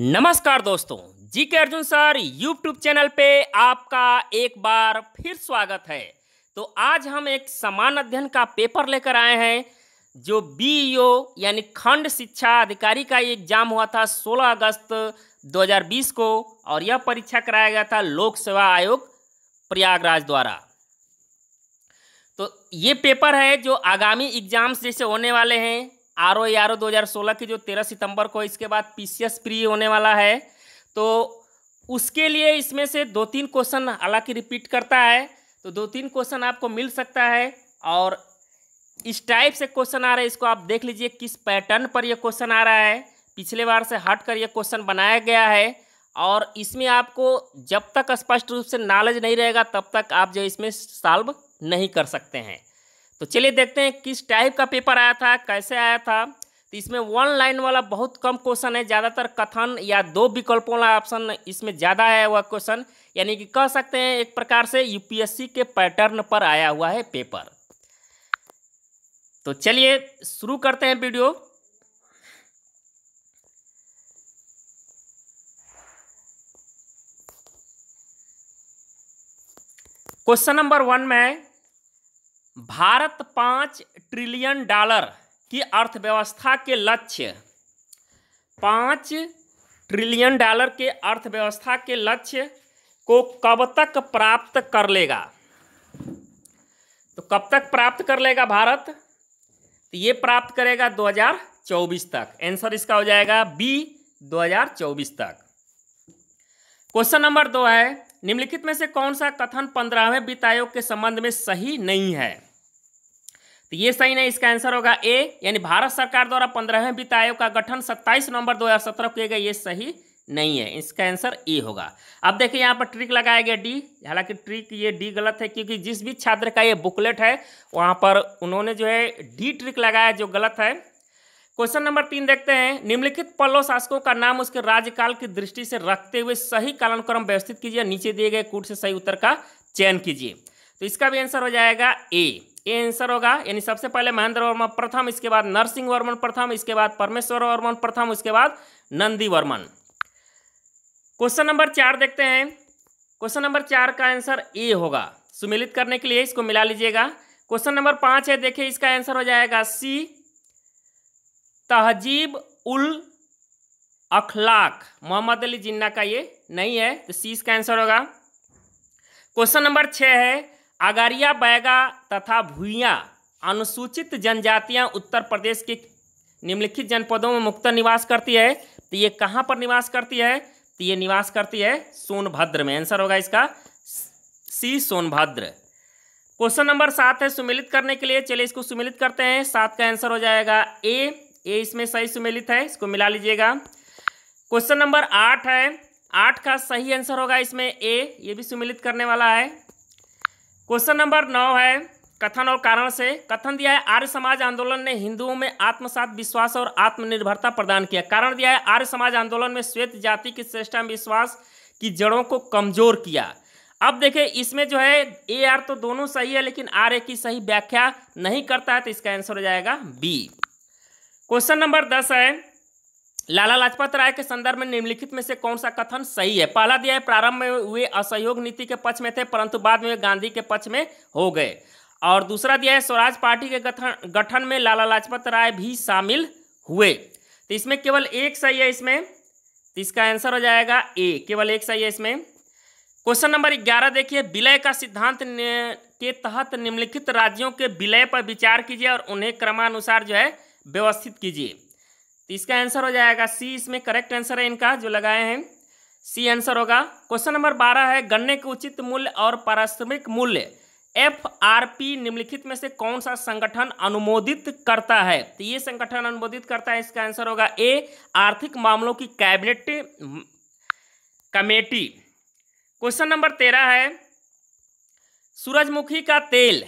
नमस्कार दोस्तों जी के अर्जुन सर यूट्यूब चैनल पे आपका एक बार फिर स्वागत है तो आज हम एक समान अध्ययन का पेपर लेकर आए हैं जो बी यानी खंड शिक्षा अधिकारी का एग्जाम हुआ था 16 अगस्त 2020 को और यह परीक्षा कराया गया था लोक सेवा आयोग प्रयागराज द्वारा तो ये पेपर है जो आगामी एग्जाम्स जैसे होने वाले हैं आर ओ आर ओ दो हज़ार सोलह की जो तेरह सितंबर को इसके बाद पी सी एस फ्री होने वाला है तो उसके लिए इसमें से दो तीन क्वेश्चन हालांकि रिपीट करता है तो दो तीन क्वेश्चन आपको मिल सकता है और इस टाइप से क्वेश्चन आ रहा है इसको आप देख लीजिए किस पैटर्न पर यह क्वेश्चन आ रहा है पिछले बार से हट कर यह क्वेश्चन बनाया गया है और इसमें आपको जब तक स्पष्ट रूप से नॉलेज नहीं रहेगा तब तक आप जो इसमें सॉल्व नहीं कर सकते हैं तो चलिए देखते हैं किस टाइप का पेपर आया था कैसे आया था तो इसमें वन लाइन वाला बहुत कम क्वेश्चन है ज़्यादातर कथन या दो विकल्पों वाला ऑप्शन इसमें ज़्यादा आया हुआ क्वेश्चन यानी कि कह सकते हैं एक प्रकार से यूपीएससी के पैटर्न पर आया हुआ है पेपर तो चलिए शुरू करते हैं वीडियो क्वेश्चन नंबर वन में भारत पाँच ट्रिलियन डॉलर की अर्थव्यवस्था के लक्ष्य पाँच ट्रिलियन डॉलर के अर्थव्यवस्था के लक्ष्य को कब तक प्राप्त कर लेगा तो कब तक प्राप्त कर लेगा भारत तो ये प्राप्त करेगा 2024 तक आंसर इसका हो जाएगा बी 2024 तक क्वेश्चन नंबर दो है निम्नलिखित में से कौन सा कथन पंद्रहवें वित्त आयोग के संबंध में सही नहीं है तो ये सही नहीं इसका आंसर होगा ए यानी भारत सरकार द्वारा पंद्रहवें वित्त आयोग का गठन 27 नवंबर 2017 सत्रह किए गए ये सही नहीं है इसका आंसर ए होगा अब देखिए यहाँ पर ट्रिक लगाया गया डी हालांकि ट्रिक ये डी गलत है क्योंकि जिस भी छात्र का ये बुकलेट है वहाँ पर उन्होंने जो है डी ट्रिक लगाया जो गलत है क्वेश्चन नंबर तीन देखते हैं निम्नलिखित पल्लव शासकों का नाम उसके राज्यकाल की दृष्टि से रखते हुए सही कालानुक्रम व्यवस्थित कीजिए नीचे दिए गए कूट से सही उत्तर का चयन कीजिए तो इसका भी आंसर हो जाएगा ए ये आंसर होगा यानी सबसे पहले महेंद्र वर्मन प्रथम इसके बाद नरसिंह वर्मन प्रथम इसके बाद परमेश्वर वर्मन प्रथम उसके बाद नंदी वर्मन क्वेश्चन नंबर चार देखते हैं क्वेश्चन नंबर चार का आंसर ए होगा सुमिलित करने के लिए इसको मिला लीजिएगा क्वेश्चन नंबर पांच है देखिए इसका आंसर हो जाएगा सी तहजीब उल अखलाक मोहम्मद अली जिन्ना का ये नहीं है तो सी इसका आंसर होगा क्वेश्चन नंबर छह है अगरिया बैगा तथा भूया अनुसूचित जनजातियां उत्तर प्रदेश के निम्नलिखित जनपदों में मुख्तर निवास करती है तो ये कहाँ पर निवास करती है तो ये निवास करती है सोनभद्र में आंसर होगा इसका सी सोनभद्र क्वेश्चन नंबर सात है सुमिलित करने के लिए चलिए इसको सुमिलित करते हैं सात का आंसर हो जाएगा ए ए इसमें सही सुमिलित है इसको मिला लीजिएगा क्वेश्चन नंबर आठ है आठ का सही आंसर होगा इसमें ए ये भी सुमिलित करने वाला है क्वेश्चन नंबर नौ है कथन और कारण से कथन दिया है आर्य समाज आंदोलन ने हिंदुओं में आत्मसात विश्वास और आत्मनिर्भरता प्रदान किया कारण दिया है आर्य समाज आंदोलन में श्वेत जाति की श्रेष्ठा विश्वास की जड़ों को कमजोर किया अब देखें इसमें जो है ए आर तो दोनों सही है लेकिन आर ए की सही व्याख्या नहीं करता है तो इसका आंसर हो जाएगा बी क्वेश्चन नंबर दस है लाला लाजपत राय के संदर्भ में निम्नलिखित में से कौन सा कथन सही है पहला दिया है प्रारंभ में वे असहयोग नीति के पक्ष में थे परंतु बाद में वे गांधी के पक्ष में हो गए और दूसरा दिया है स्वराज पार्टी के गठन गठन में लाला लाजपत राय भी शामिल हुए तो इसमें केवल एक सही है इसमें तो इसका आंसर हो जाएगा ए केवल एक सही है इसमें क्वेश्चन नंबर ग्यारह देखिए विलय का सिद्धांत के तहत निम्नलिखित राज्यों के विलय पर विचार कीजिए और उन्हें क्रमानुसार जो है व्यवस्थित कीजिए तो इसका आंसर हो जाएगा सी इसमें करेक्ट आंसर है इनका जो लगाए हैं सी आंसर होगा क्वेश्चन नंबर बारह है गन्ने के उचित मूल्य और पारिश्रमिक मूल्य एफ आर पी निम्नलिखित में से कौन सा संगठन अनुमोदित करता है तो ये संगठन अनुमोदित करता है इसका आंसर होगा ए आर्थिक मामलों की कैबिनेट कमेटी क्वेश्चन नंबर तेरह है सूरजमुखी का तेल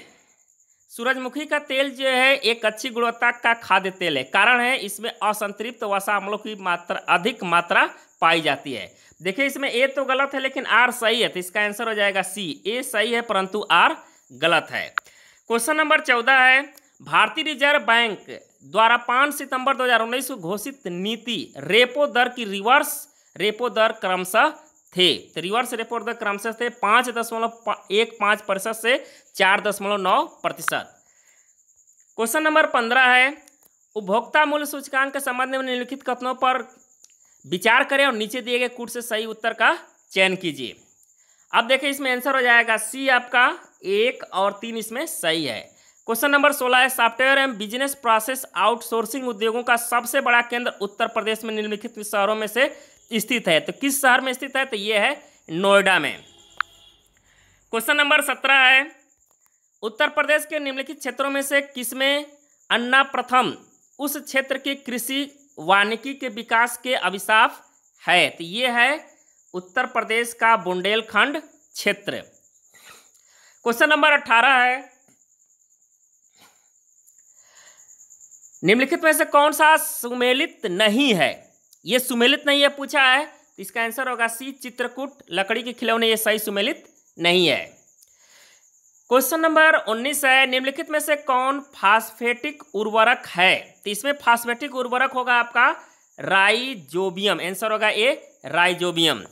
सूरजमुखी का तेल जो है एक अच्छी गुणवत्ता का खाद्य तेल है कारण है इसमें असंतृप्त वसा अम्लों की मात्रा अधिक मात्रा पाई जाती है देखिए इसमें ए तो गलत है लेकिन आर सही है तो इसका आंसर हो जाएगा सी ए सही है परंतु आर गलत है क्वेश्चन नंबर चौदह है भारतीय रिजर्व बैंक द्वारा पाँच सितंबर दो को घोषित नीति रेपो दर की रिवर्स रेपो दर क्रमशः थे तो रिवर्स रेपो दर क्रमशः थे पाँच दशमलव एक पाँच प्रतिशत से चार दशमलव नौ प्रतिशत क्वेश्चन नंबर पंद्रह है उपभोक्ता मूल्य सूचकांक के संबंध में निम्नलिखित कथनों पर विचार करें और नीचे दिए गए कूट से सही उत्तर का चयन कीजिए अब देखें इसमें आंसर हो जाएगा सी आपका एक और तीन इसमें सही है क्वेश्चन नंबर सोलह है software and business process outsourcing उद्योगों का सबसे बड़ा केंद्र उत्तर प्रदेश में निम्नलिखित शहरों में से स्थित है तो किस शहर में स्थित है तो ये है नोएडा में क्वेश्चन नंबर सत्रह है उत्तर प्रदेश के निम्नलिखित क्षेत्रों में से किसमें अन्ना प्रथम उस क्षेत्र के कृषि वानिकी के विकास के अभिशाप है तो ये है उत्तर प्रदेश का बुंदेलखंड क्षेत्र क्वेश्चन नंबर अठारह है निम्नलिखित में से कौन सा सुमेलित नहीं है ये सुमेलित नहीं है पूछा है तो इसका आंसर होगा सी चित्रकूट लकड़ी के खिलौने ये सही सुमेलित नहीं है क्वेश्चन नंबर 19 है निम्नलिखित में से कौन फास्फेटिक उर्वरक है तो इसमें फास्फेटिक उर्वरक होगा आपका राइजोबियम आंसर होगा ए राइजोबियम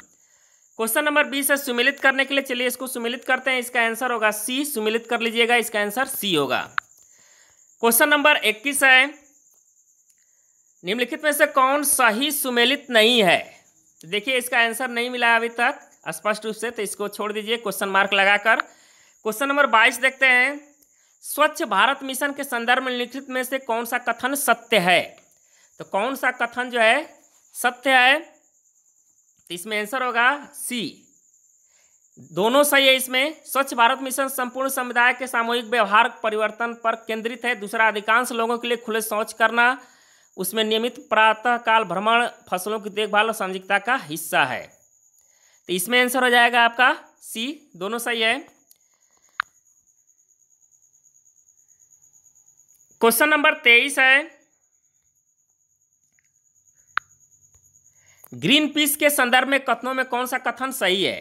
क्वेश्चन नंबर बीस है सुमिलित करने के लिए चलिए इसको सुमिलित करते हैं इसका आंसर होगा सी सुमिलित कर लीजिएगा इसका आंसर सी होगा क्वेश्चन नंबर इक्कीस है निम्नलिखित में से कौन सही सुमेलित नहीं है देखिए इसका आंसर नहीं मिला अभी तक स्पष्ट रूप से तो इसको छोड़ दीजिए क्वेश्चन मार्क लगाकर क्वेश्चन नंबर बाईस देखते हैं स्वच्छ भारत मिशन के संदर्भ में निम्नलिखित में से कौन सा कथन सत्य है तो कौन सा कथन जो है सत्य है तो इसमें आंसर होगा सी दोनों सही है इसमें स्वच्छ भारत मिशन संपूर्ण समुदाय के सामूहिक व्यवहार परिवर्तन पर केंद्रित है दूसरा अधिकांश लोगों के लिए खुले शौच करना उसमें नियमित प्रातःकाल भ्रमण फसलों की देखभाल और सामाजिकता का हिस्सा है तो इसमें आंसर हो जाएगा आपका सी दोनों सही है क्वेश्चन नंबर तेईस है ग्रीन पीस के संदर्भ में कथनों में कौन सा कथन सही है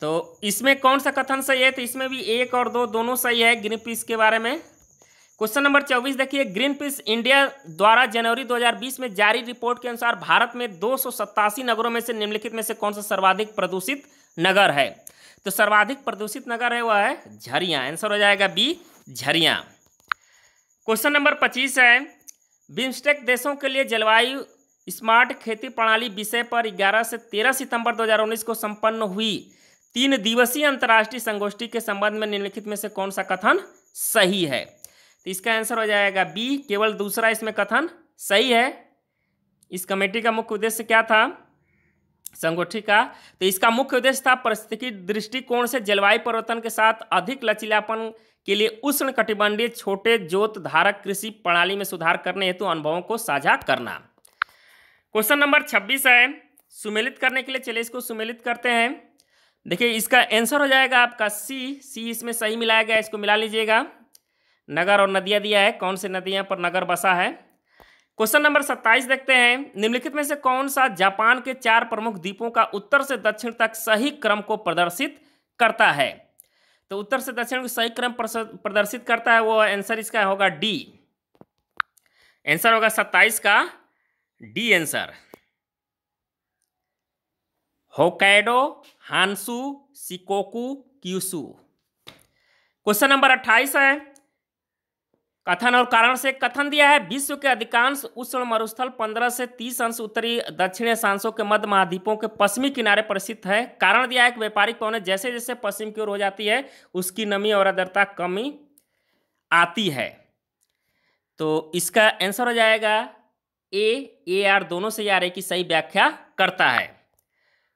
तो इसमें कौन सा कथन सही है तो इसमें भी एक और दो दोनों सही है ग्रीन पीस के बारे में क्वेश्चन नंबर चौबीस देखिए ग्रीन पीस इंडिया द्वारा जनवरी 2020 में जारी रिपोर्ट के अनुसार भारत में दो नगरों में से निम्नलिखित में से कौन सा सर्वाधिक प्रदूषित नगर है तो सर्वाधिक प्रदूषित नगर है वह है झरिया आंसर हो जाएगा बी झरिया क्वेश्चन नंबर पच्चीस है बिम्स्टेक देशों के लिए जलवायु स्मार्ट खेती प्रणाली विषय पर ग्यारह से तेरह सितंबर दो को संपन्न हुई तीन दिवसीय अंतर्राष्ट्रीय संगोष्ठी के संबंध में निम्नलिखित में से कौन सा कथन सही है तो इसका आंसर हो जाएगा बी केवल दूसरा इसमें कथन सही है इस कमेटी का मुख्य उद्देश्य क्या था संगोठी का तो इसका मुख्य उद्देश्य था परिस्थितिकी दृष्टिकोण से जलवायु परिवर्तन के साथ अधिक लचीलापन के लिए उष्ण कटिबंधीय छोटे जोत धारक कृषि प्रणाली में सुधार करने हेतु अनुभवों को साझा करना क्वेश्चन नंबर छब्बीस है सुमेलित करने के लिए चलिए इसको सुमेलित करते हैं देखिए इसका आंसर हो जाएगा आपका सी सी इसमें सही मिलाया गया इसको मिला लीजिएगा नगर और नदियाँ दिया है कौन सी नदियाँ पर नगर बसा है क्वेश्चन नंबर सत्ताईस देखते हैं निम्नलिखित में से कौन सा जापान के चार प्रमुख द्वीपों का उत्तर से दक्षिण तक सही क्रम को प्रदर्शित करता है तो उत्तर से दक्षिण को सही क्रम प्रदर्शित करता है वो आंसर इसका होगा डी आंसर होगा सत्ताईस का D answer Hokkaido Honshu Shikoku Kyushu question number अट्ठाईस है कथन और कारण से कथन दिया है विश्व के अधिकांश उष्ण मरुस्थल 15 से 30 अंश उत्तरी दक्षिणी सांसों के मध्य महाद्वीपों के पश्चिमी किनारे पर स्थित है कारण दिया है कि व्यापारिक पवन जैसे जैसे पश्चिम की ओर हो जाती है उसकी नमी और आदरता कमी आती है तो इसका आंसर हो जाएगा ए ए आर दोनों से यार ए की सही व्याख्या करता है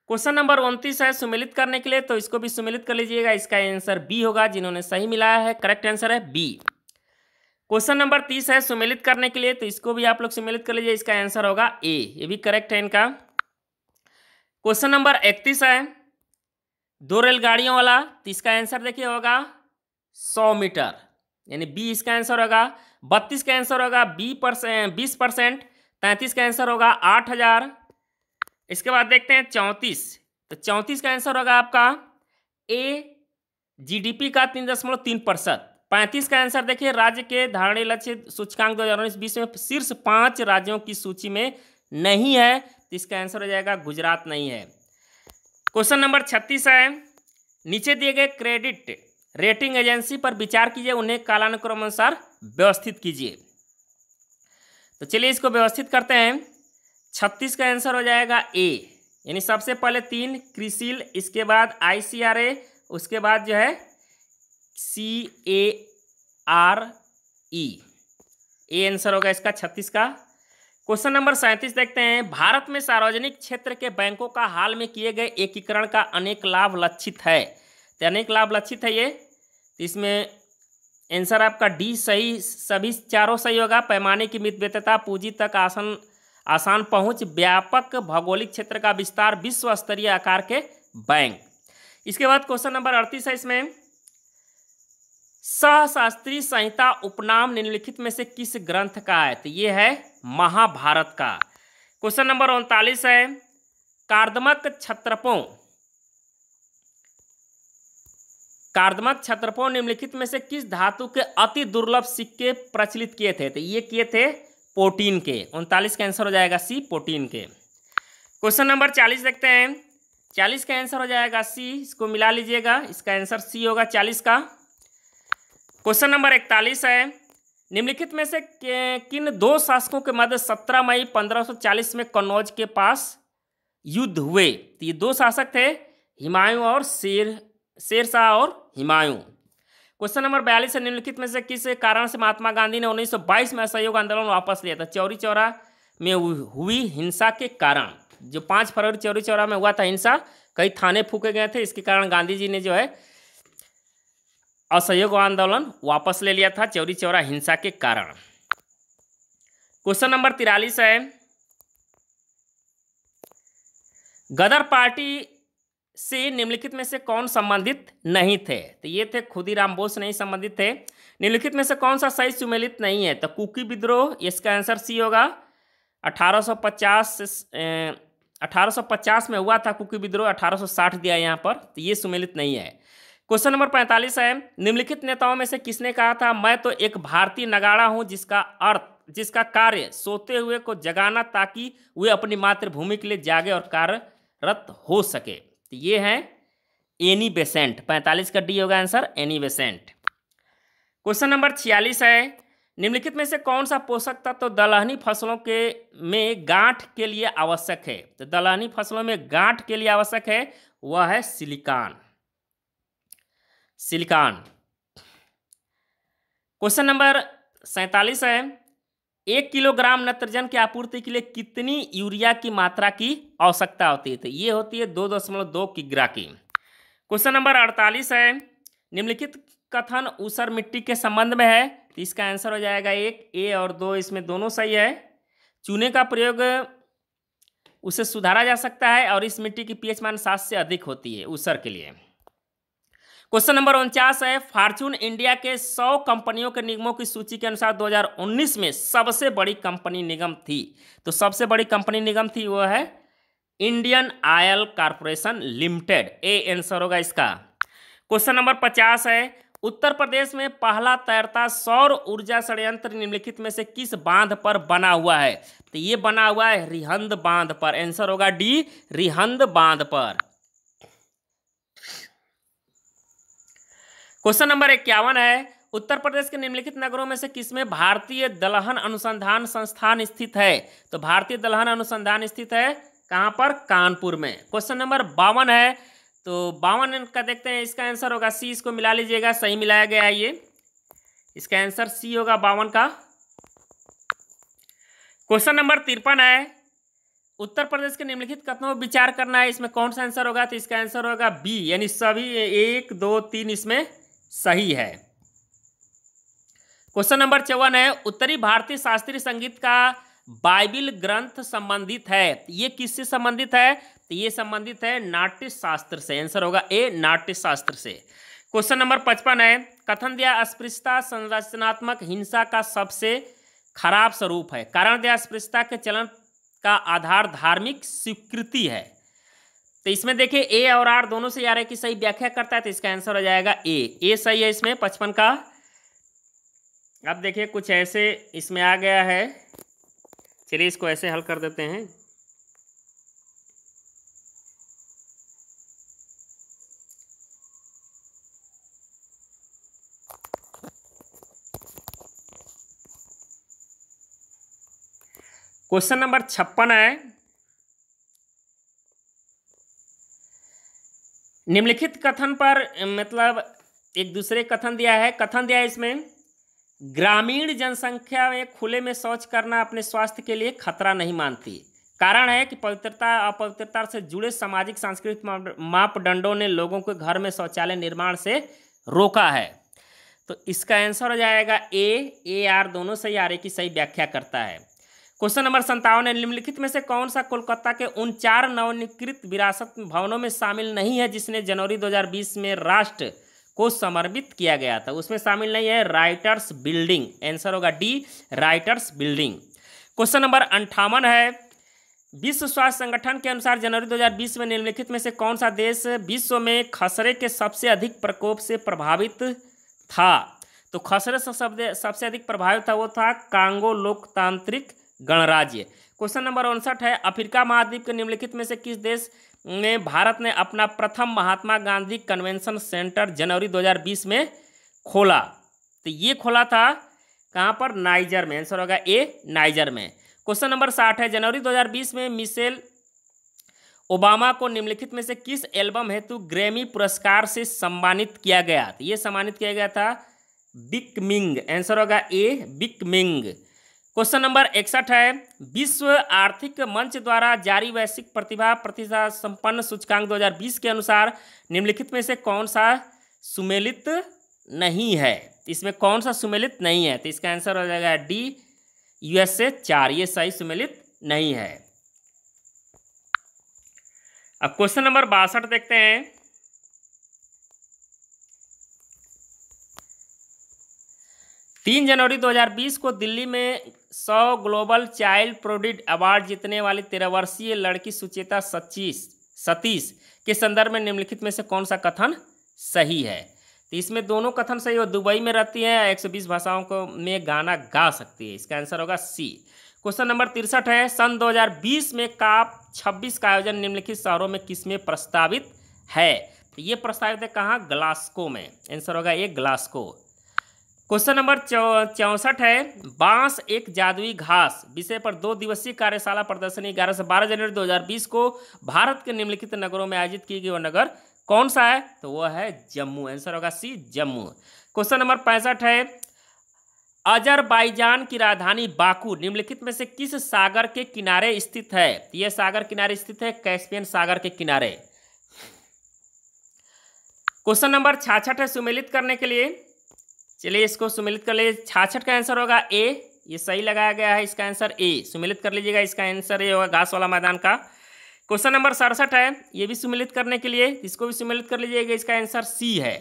क्वेश्चन नंबर उनतीस है सुमिलित करने के लिए तो इसको भी सुमिलित कर लीजिएगा इसका आंसर बी होगा जिन्होंने सही मिलाया है करेक्ट आंसर है बी क्वेश्चन नंबर तीस है सुमेलित करने के लिए तो इसको भी आप लोग सुमेलित कर लीजिए इसका आंसर होगा ए ये भी करेक्ट है इनका क्वेश्चन नंबर इकतीस है दो रेलगाड़ियों वाला तो इसका आंसर देखिए होगा सौ मीटर यानी बी इसका आंसर होगा बत्तीस का आंसर होगा बी परसेंट बीस परसेंट तैंतीस का आंसर होगा आठ हज़ार इसके बाद देखते हैं चौंतीस तो चौंतीस का आंसर होगा आपका ए जीडीपी का तीन दशमलव तीन परसेंट पैंतीस का आंसर देखिए राज्य के धारणी लक्ष्य सूचकांक दो हज़ार उन्नीस बीस में शीर्ष पांच राज्यों की सूची में नहीं है तो इसका आंसर हो जाएगा गुजरात नहीं है क्वेश्चन नंबर छत्तीस है नीचे दिए गए क्रेडिट रेटिंग एजेंसी पर विचार कीजिए उन्हें कालानुक्रम अनुसार व्यवस्थित कीजिए तो चलिए इसको व्यवस्थित करते हैं छत्तीस का आंसर हो जाएगा ए यानी सबसे पहले तीन क्रिसिल इसके बाद आईसीआरए उसके बाद जो है सी A R E A answer होगा इसका छत्तीस का क्वेश्चन नंबर सैंतीस देखते हैं भारत में सार्वजनिक क्षेत्र के बैंकों का हाल में किए गए एकीकरण का अनेक लाभ लक्षित है तो अनेक लाभ लक्षित है ये तो इसमें आंसर आपका डी सही सभी चारों सही होगा पैमाने की मितव्यता पूंजी तक आसन आसान पहुंच व्यापक भौगोलिक क्षेत्र का विस्तार विश्व स्तरीय आकार के बैंक इसके बाद क्वेश्चन नंबर अड़तीस है इसमें सहशास्त्री संहिता उपनाम निम्नलिखित में से किस ग्रंथ का है तो ये है महाभारत का क्वेश्चन नंबर उनतालीस है कार्दमक छत्रपों कार्दमक छत्रपों निम्नलिखित में से किस धातु के अति दुर्लभ सिक्के प्रचलित किए थे तो ये किए थे पोटीन के उनतालीस का आंसर हो जाएगा सी पोटीन के क्वेश्चन नंबर चालीस देखते हैं चालीस का आंसर हो जाएगा सी इसको मिला लीजिएगा इसका आंसर सी होगा चालीस का क्वेश्चन नंबर इकतालीस है निम्नलिखित में से किन दो शासकों के मध्य सत्रह मई 1540 में कन्नौज के पास युद्ध हुए तो ये दो शासक थे हिमायूं और शेर शेरशाह और हिमायूं क्वेश्चन नंबर बयालीस है निम्नलिखित में से किस कारण से महात्मा गांधी ने 1922 में असहयोग आंदोलन वापस लिया था चौरी चौरा में हुई हिंसा के कारण जो पाँच फरवरी चौरी चौरा में हुआ था हिंसा कई थाने फूके गए थे इसके कारण गांधी जी ने जो है असहयोग आंदोलन वापस ले लिया था चौरी चौरा हिंसा के कारण क्वेश्चन नंबर तिरालीस है गदर पार्टी से निम्नलिखित में से कौन संबंधित नहीं थे तो ये थे खुदीराम बोस नहीं संबंधित थे निम्नलिखित में से कौन सा सही सुमेलित नहीं है तो कुकी विद्रोह इसका आंसर सी होगा 1850 1850 में हुआ था कुकी विद्रोह 1860 दिया यहाँ पर तो ये सुमेलित नहीं है क्वेश्चन नंबर पैंतालीस है निम्नलिखित नेताओं में से किसने कहा था मैं तो एक भारतीय नगाड़ा हूँ जिसका अर्थ जिसका कार्य सोते हुए को जगाना ताकि वे अपनी मातृभूमि के लिए जागे और कार्यरत हो सके तो ये हैं एनी बेसेंट पैंतालीस का डी होगा answer Annie Besant question number छियालीस है निम्नलिखित में से कौन सा पोषक तत्व तो दलहनी फसलों के में गांठ के लिए आवश्यक है तो दलहनी फसलों में गांठ के लिए आवश्यक है वह है सिलिकॉन सिलिकॉन क्वेश्चन नंबर सैंतालीस है एक किलोग्राम नत्रजन की आपूर्ति के लिए कितनी यूरिया की मात्रा की आवश्यकता होती है तो ये होती है दो दशमलव दो किग्रा की क्वेश्चन नंबर अड़तालीस है निम्नलिखित कथन ऊसर मिट्टी के संबंध में है तो इसका आंसर हो जाएगा एक ए और दो इसमें दोनों सही है चूने का प्रयोग उसे सुधारा जा सकता है और इस मिट्टी की पीएच मान सात से अधिक होती है ऊसर के लिए क्वेश्चन नंबर उनचास है फार्चून इंडिया के 100 कंपनियों के निगमों की सूची के अनुसार 2019 में सबसे बड़ी कंपनी निगम थी तो सबसे बड़ी कंपनी निगम थी वह है Indian Oil Corporation Limited A answer होगा इसका क्वेश्चन नंबर पचास है उत्तर प्रदेश में पहला तैरता सौर ऊर्जा षडयंत्र निम्नलिखित में से किस बांध पर बना हुआ है तो ये बना हुआ है रिहंद बांध पर आंसर होगा डी रिहंद बांध पर क्वेश्चन नंबर इक्यावन है उत्तर प्रदेश के निम्नलिखित नगरों में से किसमें भारतीय दलहन अनुसंधान संस्थान स्थित है तो भारतीय दलहन अनुसंधान स्थित है कहां पर कानपुर में क्वेश्चन नंबर बावन है तो बावन का देखते हैं इसका आंसर होगा सी इसको मिला लीजिएगा सही मिलाया गया है ये इसका आंसर सी होगा बावन का क्वेश्चन नंबर तिरपन है उत्तर प्रदेश के निम्नलिखित कथनों पर विचार करना है इसमें कौन सा आंसर होगा तो इसका आंसर होगा बी यानी सभी एक दो तीन इसमें सही है क्वेश्चन नंबर चौवन है उत्तरी भारतीय शास्त्रीय संगीत का बाइबिल ग्रंथ संबंधित है तो ये किससे संबंधित है तो ये संबंधित है नाट्य शास्त्र से आंसर होगा ए नाट्य शास्त्र से क्वेश्चन नंबर पचपन है कथन दिया अस्पृश्यता संरचनात्मक हिंसा का सबसे खराब स्वरूप है कारण दिया अस्पृश्यता के चलन का आधार धार्मिक स्वीकृति है तो इसमें देखिए ए और आर दोनों से यार है कि सही व्याख्या करता है तो इसका आंसर हो जाएगा ए ए सही है इसमें पचपन का अब देखिए कुछ ऐसे इसमें आ गया है चलिए इसको ऐसे हल कर देते हैं क्वेश्चन नंबर छप्पन है निम्नलिखित कथन पर मतलब एक दूसरे कथन दिया है कथन दिया है इसमें ग्रामीण जनसंख्या में खुले में शौच करना अपने स्वास्थ्य के लिए खतरा नहीं मानती कारण है कि पवित्रता अपवित्रता से जुड़े सामाजिक सांस्कृतिक मापदंडों ने लोगों के घर में शौचालय निर्माण से रोका है तो इसका आंसर हो जाएगा ए ए आर दोनों सही आर ए की सही व्याख्या करता है क्वेश्चन नंबर संतावन है निम्नलिखित में से कौन सा कोलकाता के उन चार नवनीकृत विरासत भवनों में शामिल नहीं है जिसने जनवरी 2020 में राष्ट्र को समर्पित किया गया था उसमें शामिल नहीं है राइटर्स बिल्डिंग आंसर होगा D Writers Building question number अंठावन है विश्व स्वास्थ्य संगठन के अनुसार जनवरी 2020 में निम्नलिखित में से कौन सा देश विश्व में खसरे के सबसे अधिक प्रकोप से प्रभावित था तो खसरे से सबसे अधिक प्रभावित था वो था कांगो लोकतांत्रिक गणराज्य क्वेश्चन नंबर उनसठ है अफ्रीका महाद्वीप के निम्नलिखित में से किस देश में भारत ने अपना प्रथम महात्मा गांधी कन्वेंशन सेंटर जनवरी 2020 में खोला तो ये खोला था कहाँ पर नाइजर में आंसर होगा ए नाइजर में क्वेश्चन नंबर साठ है जनवरी 2020 में मिशेल ओबामा को निम्नलिखित में से किस एल्बम हेतु ग्रैमी पुरस्कार से सम्मानित किया गया तो ये सम्मानित किया गया था बिक मिंग आंसर होगा ए बिक मिंग क्वेश्चन नंबर इकसठ है विश्व आर्थिक मंच द्वारा जारी वैश्विक प्रतिभा प्रतिशत संपन्न सूचकांक 2020 के अनुसार निम्नलिखित में से कौन सा सुमेलित नहीं है इसमें कौन सा सुमेलित नहीं है तो इसका आंसर हो जाएगा डी यूएसए चार ये सही सुमेलित नहीं है अब क्वेश्चन नंबर बासठ देखते हैं तीन जनवरी 2020 को दिल्ली में सौ ग्लोबल चाइल्ड प्रोडिट अवार्ड जीतने वाली तेरह वर्षीय लड़की सुचेता सचीस सतीश के संदर्भ में निम्नलिखित में से कौन सा कथन सही है तो इसमें दोनों कथन सही हो दुबई में रहती है बीस भाषाओं को में गाना गा सकती है इसका आंसर होगा सी क्वेश्चन नंबर तिरसठ है सन 2020 में काप 26 का आयोजन निम्नलिखित शहरों में किस में प्रस्तावित है तो ये प्रस्तावित है कहाँ ग्लास्को में आंसर होगा ए ग्लास्को क्वेश्चन नंबर चौसठ है बांस एक जादुई घास विषय पर दो दिवसीय कार्यशाला प्रदर्शनी ग्यारह से बारह जनवरी 2020 को भारत के निम्नलिखित नगरों में आयोजित की गई वह नगर कौन सा है तो वह है जम्मू आंसर होगा सी जम्मू क्वेश्चन नंबर पैंसठ है अजरबैजान की राजधानी बाकू निम्नलिखित में से किस सागर के किनारे स्थित है तो यह सागर किनारे स्थित है कैस्पियन सागर के किनारे क्वेश्चन नंबर छाछठ है सुमेलित करने के लिए चलिए इसको सुमिलित कर लीजिए छाछठ का आंसर होगा ए ये सही लगाया गया है इसका आंसर ए सुमिलित कर लीजिएगा इसका आंसर ये होगा घास वाला मैदान का क्वेश्चन नंबर सड़सठ है ये भी सुमिलित करने के लिए इसको भी सुमिलित कर लीजिएगा इसका आंसर सी है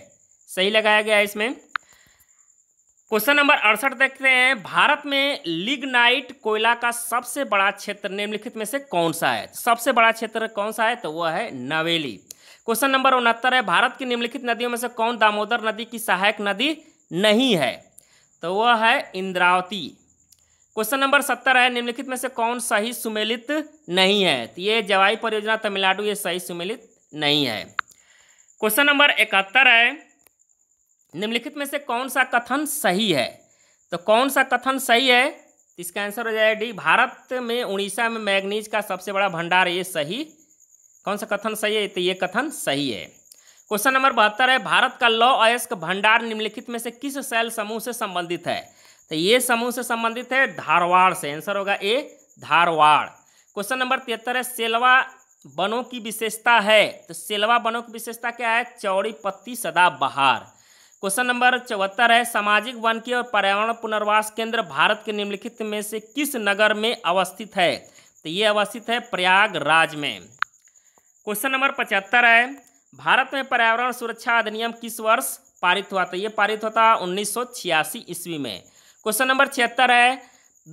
सही लगाया गया है इसमें क्वेश्चन नंबर अड़सठ देखते हैं भारत में लिग्नाइट कोयला का सबसे बड़ा क्षेत्र निम्नलिखित में से कौन सा है सबसे बड़ा क्षेत्र कौन सा है तो वह है नवेली क्वेश्चन नंबर उनहत्तर है भारत की निम्नलिखित नदियों में से कौन दामोदर नदी की सहायक नदी नहीं है तो वह है इंद्रावती क्वेश्चन नंबर सत्तर है निम्नलिखित में से कौन सही सुमेलित नहीं है तो ये जवाई परियोजना तमिलनाडु ये सही सुमेलित नहीं है क्वेश्चन नंबर इकहत्तर है निम्नलिखित में से कौन सा कथन सही है तो कौन सा कथन सही है तो इसका आंसर हो जाएगा डी भारत में उड़ीसा में मैग्नीज का सबसे बड़ा भंडार ये सही कौन सा कथन सही है तो ये कथन सही है क्वेश्चन नंबर बहत्तर है भारत का लौ अयस्क भंडार निम्नलिखित में से किस सेल समूह से संबंधित है तो ये समूह से संबंधित है धारवाड़ से आंसर होगा ए धारवाड़ क्वेश्चन नंबर तिहत्तर है सेलवा बनों की विशेषता है तो सेलवा बनों की विशेषता क्या है चौड़ी पत्ती सदा बहार क्वेश्चन नंबर चौहत्तर है सामाजिक वन की और पर्यावरण पुनर्वास केंद्र भारत के निम्नलिखित में से किस नगर में अवस्थित है तो ये अवस्थित है प्रयागराज में क्वेश्चन नंबर पचहत्तर है भारत में पर्यावरण सुरक्षा अधिनियम किस वर्ष पारित हुआ था ये पारित हुआ था उन्नीस ईस्वी में क्वेश्चन नंबर छिहत्तर है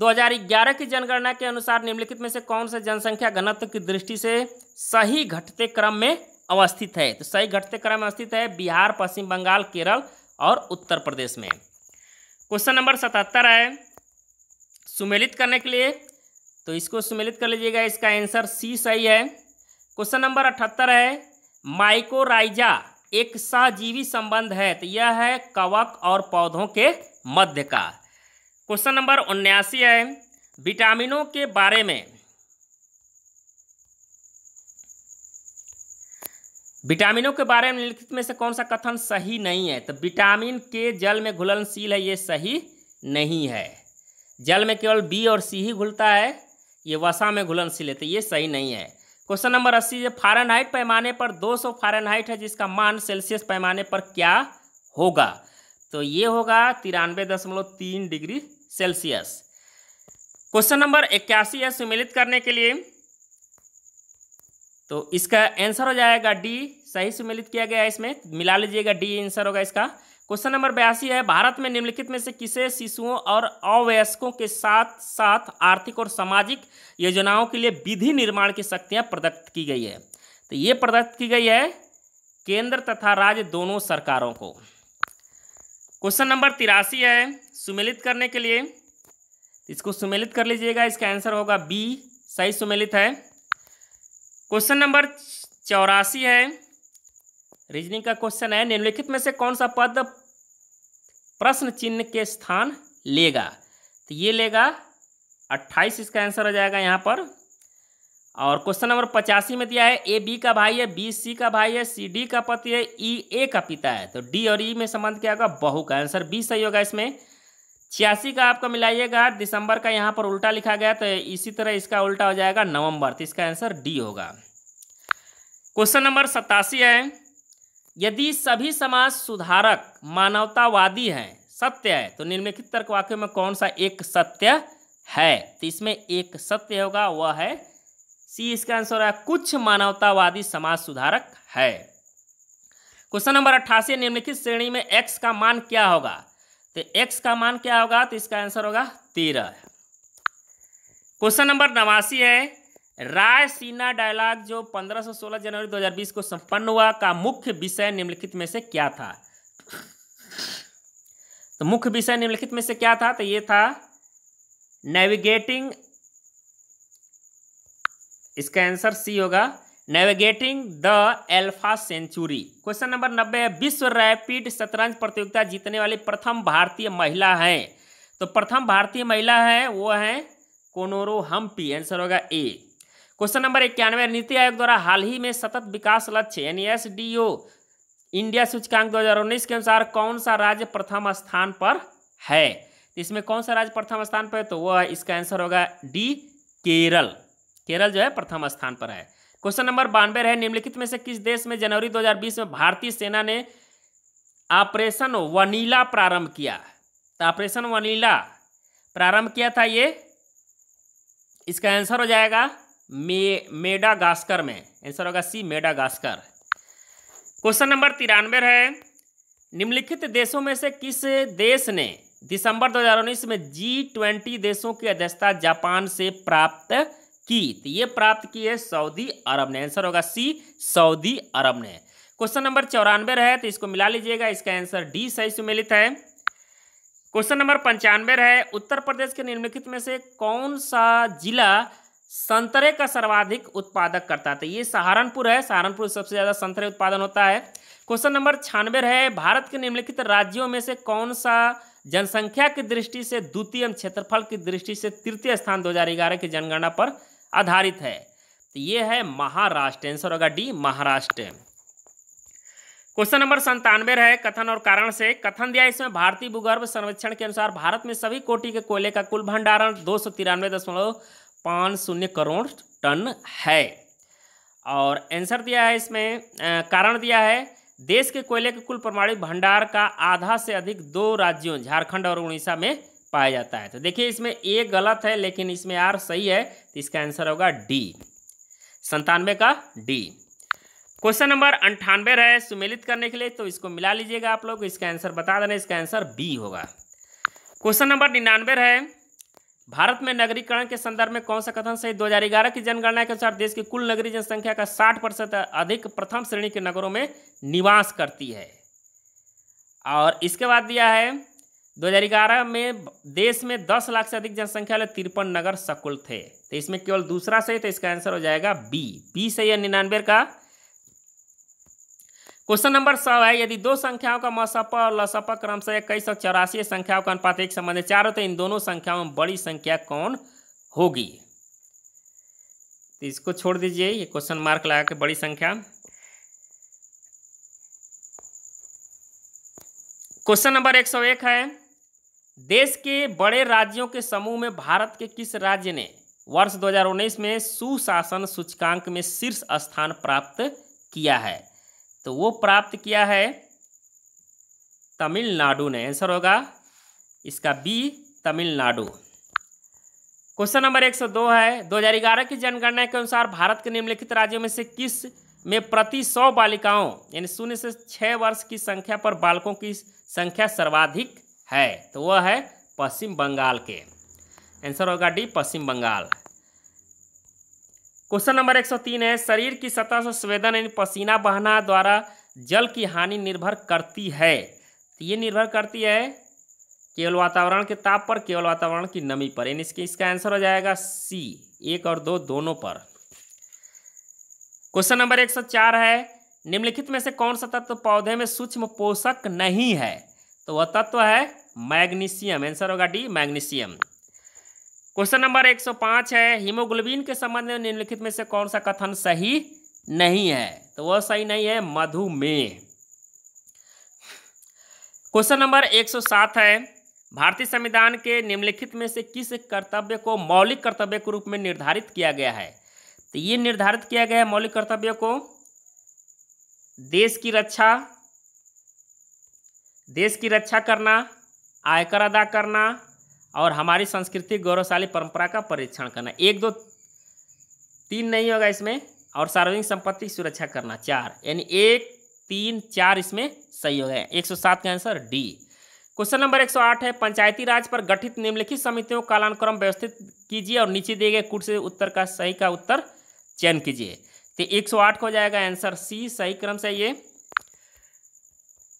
2011 की जनगणना के अनुसार निम्नलिखित में से कौन सा जनसंख्या घनत्व की दृष्टि से सही घटते क्रम में अवस्थित है तो सही घटते क्रम में अवस्थित है बिहार पश्चिम बंगाल केरल और उत्तर प्रदेश में क्वेश्चन नंबर सतहत्तर है सुमेलित करने के लिए तो इसको सुमेलित कर लीजिएगा इसका आंसर सी सही है क्वेश्चन नंबर अठहत्तर है माइकोराइजा एक सहजीवी संबंध है तो यह है कवक और पौधों के मध्य का क्वेश्चन नंबर उन्यासी है विटामिनों के बारे में विटामिनों के बारे में लिखित में से कौन सा कथन सही नहीं है तो विटामिन के जल में घुलनशील है ये सही नहीं है जल में केवल बी और सी ही घुलता है ये वसा में घुलनशील है तो ये सही नहीं है क्वेश्चन नंबर अस्सी फारन हाइट पैमाने पर 200 सौ हाइट है जिसका मान सेल्सियस पैमाने पर क्या होगा तो ये होगा तिरानवे दशमलव तीन डिग्री सेल्सियस क्वेश्चन नंबर इक्यासी है सुमिलित करने के लिए तो इसका आंसर हो जाएगा डी सही सुमिलित किया गया है इसमें मिला लीजिएगा डी आंसर होगा इसका क्वेश्चन नंबर बयासी है भारत में निम्नलिखित में से किसे शिशुओं और अवयस्कों के साथ साथ आर्थिक और सामाजिक योजनाओं के लिए विधि निर्माण की शक्तियाँ प्रदत्त की गई है तो ये प्रदत्त की गई है केंद्र तथा राज्य दोनों सरकारों को क्वेश्चन नंबर तिरासी है सुमेलित करने के लिए इसको सुमेलित कर लीजिएगा इसका आंसर होगा बी सही सुमेलित है क्वेश्चन नंबर चौरासी है रीजनिंग का क्वेश्चन है निम्नलिखित में से कौन सा पद प्रश्न चिन्ह के स्थान लेगा तो ये लेगा अट्ठाईस इसका आंसर हो जाएगा यहाँ पर और क्वेश्चन नंबर पचासी में दिया है ए बी का भाई है बी सी का भाई है सी डी का पति है ई e, ए का पिता है तो डी और ई e में संबंध क्या होगा बहु का आंसर बी सही होगा इसमें छियासी का आपका मिलाइएगा दिसंबर का यहाँ पर उल्टा लिखा गया तो इसी तरह इसका उल्टा हो जाएगा नवंबर तो इसका आंसर डी होगा क्वेश्चन नंबर सतासी है यदि सभी समाज सुधारक मानवतावादी हैं सत्य है तो निम्नलिखित तर्क वाक्य में कौन सा एक सत्य है तो इसमें एक सत्य होगा वह है सी इसका आंसर है कुछ मानवतावादी समाज सुधारक है क्वेश्चन नंबर अट्ठासी निम्नलिखित श्रेणी में एक्स का मान क्या होगा तो एक्स का मान क्या होगा तो इसका आंसर होगा तेरह क्वेश्चन नंबर नवासी है रायसीना डायलॉग जो 1516 जनवरी 2020 को संपन्न हुआ का मुख्य विषय निम्नलिखित में से क्या था तो मुख्य विषय निम्नलिखित में से क्या था तो ये था नेविगेटिंग इसका आंसर सी होगा navigating the alpha century question number नब्बे है विश्व रैपिड शतरंज प्रतियोगिता जीतने वाली प्रथम भारतीय महिला हैं तो प्रथम भारतीय महिला है वो है कोनोरो हम्पी आंसर होगा ए क्वेश्चन नंबर इक्यानवे नीति आयोग द्वारा हाल ही में सतत विकास लक्ष्य यानी एस इंडिया सूचकांक 2019 के अनुसार कौन सा राज्य प्रथम स्थान पर है तो इसमें कौन सा राज्य प्रथम स्थान पर है तो वह इसका आंसर होगा डी केरल केरल जो है प्रथम स्थान पर है क्वेश्चन नंबर बानवे है निम्नलिखित में से किस देश में जनवरी 2020 में भारतीय सेना ने ऑपरेशन वनीला प्रारंभ किया तो ऑपरेशन वनीला प्रारंभ किया था ये इसका आंसर हो जाएगा मे मेडागास्कर में आंसर होगा सी मेडागास्कर क्वेश्चन नंबर तिरानवे है निम्नलिखित देशों में से किस देश ने दिसंबर 2019 में जी ट्वेंटी देशों की अध्यक्षता जापान से प्राप्त की तो ये प्राप्त की है सऊदी अरब ने आंसर होगा सी सऊदी अरब ने क्वेश्चन नंबर चौरानवे है तो इसको मिला लीजिएगा इसका आंसर डी सही सुमिलित है क्वेश्चन नंबर पंचानवे है उत्तर प्रदेश के निम्नलिखित में से कौन सा जिला संतरे का सर्वाधिक उत्पादक करता था तो ये सहारनपुर है सहारनपुर सबसे ज़्यादा संतरे उत्पादन होता है क्वेश्चन नंबर छियानवे है भारत के निम्नलिखित राज्यों में से कौन सा जनसंख्या की दृष्टि से द्वितीय क्षेत्रफल की दृष्टि से तृतीय स्थान 2011 की जनगणना पर आधारित है तो ये है महाराष्ट्र आंसर होगा डी महाराष्ट्र क्वेश्चन नंबर संतानवे है कथन और कारण से कथन दिया इसमें भारतीय भूगर्भ सर्वेक्षण के अनुसार भारत में सभी कोटि के कोयले का कुल भंडारण दो सौ तिरानवे दशमलव पाँच शून्य करोड़ टन है और आंसर दिया है इसमें कारण दिया है देश के कोयले के कुल प्रमाणित भंडार का आधा से अधिक दो राज्यों झारखंड और उड़ीसा में पाया जाता है तो देखिए इसमें ए गलत है लेकिन इसमें आर सही है तो इसका आंसर होगा डी संतानवे का डी क्वेश्चन नंबर अंठानवे है सुमेलित करने के लिए तो इसको मिला लीजिएगा आप लोग इसका आंसर बता देना इसका आंसर बी होगा क्वेश्चन नंबर निन्यानवे है भारत में नगरीकरण के संदर्भ में कौन सा कथन हजार 2011 की जनगणना के अनुसार देश की कुल नगरीय जनसंख्या का 60 प्रतिशत अधिक प्रथम श्रेणी के नगरों में निवास करती है और इसके बाद दिया है 2011 में देश में 10 लाख से अधिक जनसंख्या वाले तिरपन नगर सकुल थे तो इसमें केवल दूसरा सही तो इसका आंसर हो जाएगा बी बी सही है निन्यानवे का क्वेश्चन नंबर सौ है यदि दो संख्याओं का मसप और लसप से इक्कीस और चौरासी संख्याओं का अनुपात एक संबंध चार तो इन दोनों संख्याओं में बड़ी संख्या कौन होगी तो इसको छोड़ दीजिए ये क्वेश्चन मार्क लगा के बड़ी संख्या क्वेश्चन नंबर एक सौ एक है देश के बड़े राज्यों के समूह में भारत के किस राज्य ने वर्ष 2019 में सुशासन सूचकांक में शीर्ष स्थान प्राप्त किया है तो वो प्राप्त किया है तमिलनाडु ने आंसर होगा इसका बी तमिलनाडु क्वेश्चन नंबर 102 है 2011 की जनगणना के अनुसार भारत के निम्नलिखित राज्यों में से किस में प्रति सौ बालिकाओं यानी शून्य से छः वर्ष की संख्या पर बालकों की संख्या सर्वाधिक है तो वह है पश्चिम बंगाल के आंसर होगा D Paschim Bengal question number 103 है शरीर की सतह से स्वेदन यानी पसीना बहना द्वारा जल की हानि निर्भर करती है तो ये निर्भर करती है केवल वातावरण के ताप पर केवल वातावरण की नमी पर यानी इसके इसका आंसर हो जाएगा सी एक और दो दोनों पर क्वेश्चन नंबर 104 है निम्नलिखित में से कौन सा तत्व पौधे में सूक्ष्म पोषक नहीं है तो वह तत्व है मैग्नीशियम आंसर होगा डी मैग्नीशियम क्वेश्चन नंबर 105 है हीमोग्लोबिन के संबंध में निम्नलिखित में से कौन सा कथन सही नहीं है तो वह सही नहीं है मधुमेह क्वेश्चन नंबर 107 है भारतीय संविधान के निम्नलिखित में से किस कर्तव्य को मौलिक कर्तव्य के रूप में निर्धारित किया गया है तो ये निर्धारित किया गया है मौलिक कर्तव्य को देश की रक्षा देश की रक्षा करना आयकर अदा करना और हमारी सांस्कृतिक गौरवशाली परंपरा का परीक्षण करना एक दो तीन नहीं होगा इसमें और सार्वजनिक संपत्ति की सुरक्षा करना चार यानी एक तीन चार इसमें सही हो गया एक सौ सात का आंसर डी क्वेश्चन नंबर एक सौ आठ है पंचायती राज पर गठित निम्नलिखित समितियों का कालानुक्रम व्यवस्थित कीजिए और नीचे दिए गए कुट से उत्तर का सही का उत्तर चयन कीजिए तो एक सौ आठ हो जाएगा आंसर सी सही क्रम से ये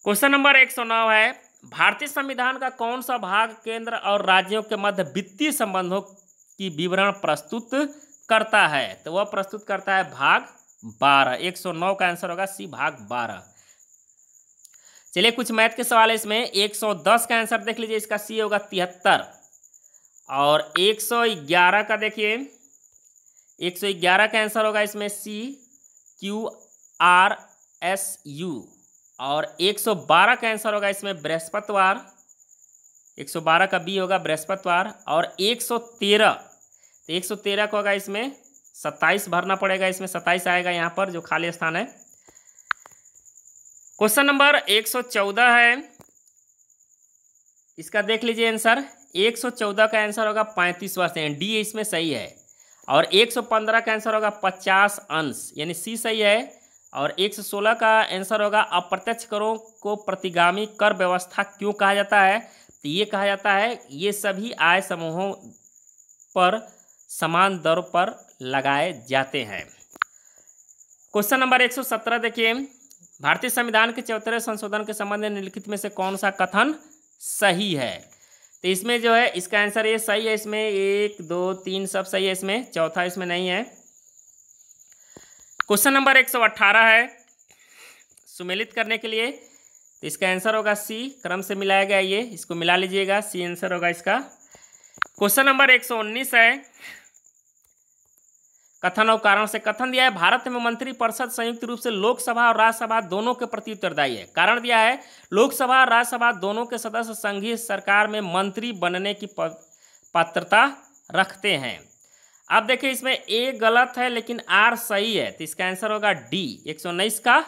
क्वेश्चन नंबर एक सौ नौ है भारतीय संविधान का कौन सा भाग केंद्र और राज्यों के मध्य वित्तीय संबंधों की विवरण प्रस्तुत करता है तो वह प्रस्तुत करता है भाग बारह एक सौ नौ का आंसर होगा सी भाग बारह चलिए कुछ मैथ के सवाल है इसमें एक सौ दस का आंसर देख लीजिए इसका सी होगा तिहत्तर और एक सौ ग्यारह का देखिए एक सौ ग्यारह का आंसर होगा इसमें C Q R S U और 112 का आंसर होगा इसमें बृहस्पतिवार 112 का बी होगा बृहस्पतिवार और 113 तो 113 का होगा इसमें 27 भरना पड़ेगा इसमें 27 आएगा यहाँ पर जो खाली स्थान है क्वेश्चन नंबर 114 है इसका देख लीजिए आंसर 114 का आंसर होगा पैंतीस यानी डी इसमें सही है और 115 का आंसर होगा 50 अंश यानी सी सही है और 116 का आंसर होगा अप्रत्यक्ष करों को प्रतिगामी कर व्यवस्था क्यों कहा जाता है तो ये कहा जाता है ये सभी आय समूहों पर समान दर पर लगाए जाते हैं क्वेश्चन नंबर 117 देखिए भारतीय संविधान के चौथे संशोधन के संबंध में निम्नलिखित में से कौन सा कथन सही है तो इसमें जो है इसका आंसर ये सही है इसमें एक दो तीन सब सही है इसमें चौथा इसमें नहीं है क्वेश्चन नंबर एक सौ अट्ठारह है सुमेलित करने के लिए तो इसका आंसर होगा सी क्रम से मिलाया गया ये इसको मिला लीजिएगा सी आंसर होगा इसका क्वेश्चन नंबर एक सौ उन्नीस है कथन और कारण से कथन दिया है भारत में मंत्रिपरिषद संयुक्त रूप से लोकसभा और राज्यसभा दोनों के प्रति उत्तरदायी है कारण दिया है लोकसभा और राज्यसभा दोनों के सदस्य संघीय सरकार में मंत्री बनने की पात्रता रखते हैं अब देखिए इसमें ए गलत है लेकिन आर सही है तो इसका आंसर होगा डी एक का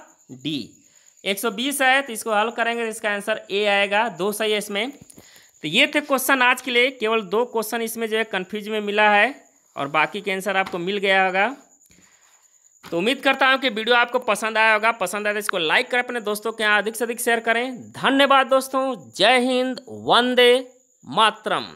डी 120 है तो इसको हल करेंगे तो इसका आंसर ए आएगा दो सही है इसमें तो ये थे क्वेश्चन आज के लिए केवल दो क्वेश्चन इसमें जो है कन्फ्यूज में मिला है और बाकी के आंसर आपको मिल गया होगा तो उम्मीद करता हूँ कि वीडियो आपको पसंद आया होगा पसंद आया तो इसको लाइक करें अपने दोस्तों के यहाँ अधिक से अधिक शेयर करें धन्यवाद दोस्तों जय हिंद वंदे मातरम